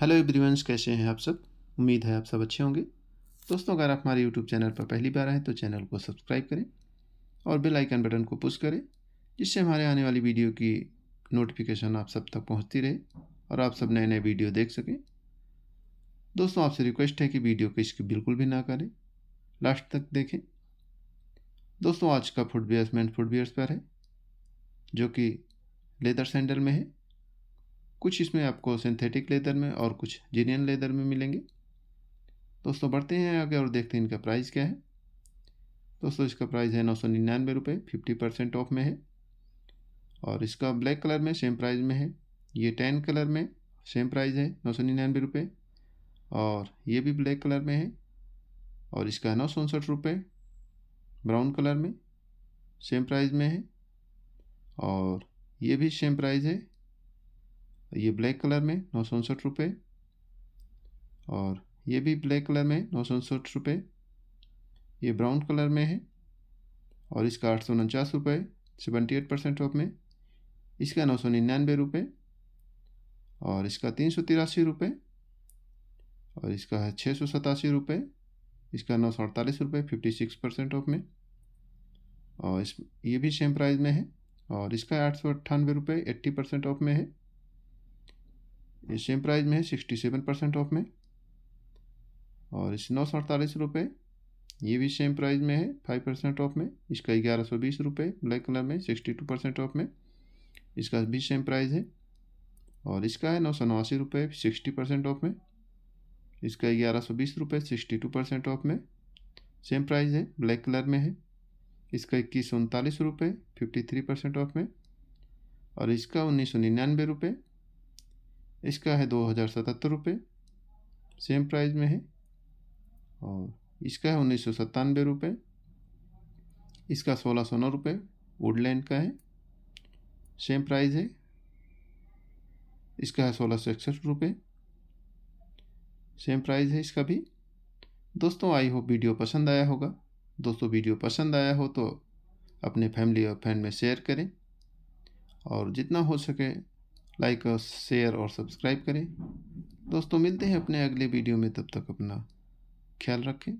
hello everyone's कैसे हैं आप सब उम्मीद है आप सब अच्छे होंगे दोस्तों अगर आप हमारे यूट्यूब चैनल पर पहली बार आए तो चैनल को सब्सक्राइब करें और बेल आइकन बटन को पुश करें जिससे हमारे आने वाली वीडियो की नोटिफिकेशन आप सब तक पहुंचती रहे और आप सब नए नए वीडियो देख सकें दोस्तों आपसे रिक्वेस्ट है कि वीडियो को इसकी बिल्कुल भी ना करें लास्ट तक देखें दोस्तों आज का फुटवेयर्स मेन बियर्स पर है जो कि लेदर सैंडल में है कुछ इसमें आपको सिंथेटिक लेदर में और कुछ जीनियन लेदर में मिलेंगे दोस्तों बढ़ते हैं आगे और देखते हैं इनका प्राइस क्या है दोस्तों इसका प्राइस है नौ सौ निन्यानवे रुपये फिफ्टी परसेंट ऑफ में है और इसका ब्लैक कलर में सेम प्राइस में है ये टेन कलर में सेम प्राइस है नौ सौ निन्यानवे रुपये और ये भी ब्लैक कलर में है और इसका है नौ सौ उनसठ रुपये ब्राउन कलर में सेम प्राइस में है और ये भी सेम प्राइस है ये ब्लैक कलर में नौ सौ उनसठ रुपये और ये भी ब्लैक कलर में नौ सौ उनसठ रुपये ये ब्राउन कलर में है और इसका आठ सौ उनचास रुपये सेवेंटी एट परसेंट ऑफ में इसका नौ सौ निन्यानवे रुपये और इसका तीन सौ तिरासी रुपये और इसका है छः सौ सतासी रुपये इसका नौ सौ अड़तालीस रुपये फिफ्टी सिक्स परसेंट ऑफ में और इस ये भी सेम प्राइस में है और इसका आठ सौ अट्ठानवे रुपये एट्टी परसेंट ऑफ में है ये सेम प्राइस में है सिक्सटी सेवन परसेंट ऑफ में और इस नौ सौ अड़तालीस रुपये ये भी सेम प्राइस में है फाइव परसेंट ऑफ में इसका ग्यारह सौ बीस रुपये ब्लैक कलर में सिक्सटी टू परसेंट ऑफ में इसका भी सेम प्राइस है और इसका है नौ सौ नवासी रुपये सिक्सटी परसेंट ऑफ में इसका ग्यारह सौ बीस रुपये सिक्सटी टू परसेंट ऑफ में सेम प्राइस है ब्लैक कलर में है इसका इक्कीस सौ उनतालीस रुपये फिफ्टी थ्री परसेंट ऑफ में और इसका उन्नीस सौ निन्यानवे रुपये इसका है दो हज़ार सतहत्तर रुपये सेम प्राइस में है और इसका है उन्नीस सौ सत्तानवे रुपये इसका सोलह सौ नौ रुपये वुडलैंड का है सेम प्राइस है इसका है सोलह सौ इकसठ रुपये सेम प्राइस है इसका भी दोस्तों आई होप वीडियो पसंद आया होगा दोस्तों वीडियो पसंद आया हो तो अपने फैमिली और फ्रेंड में शेयर करें और जितना हो सके लाइक और शेयर और सब्सक्राइब करें दोस्तों मिलते हैं अपने अगले वीडियो में तब तक अपना ख्याल रखें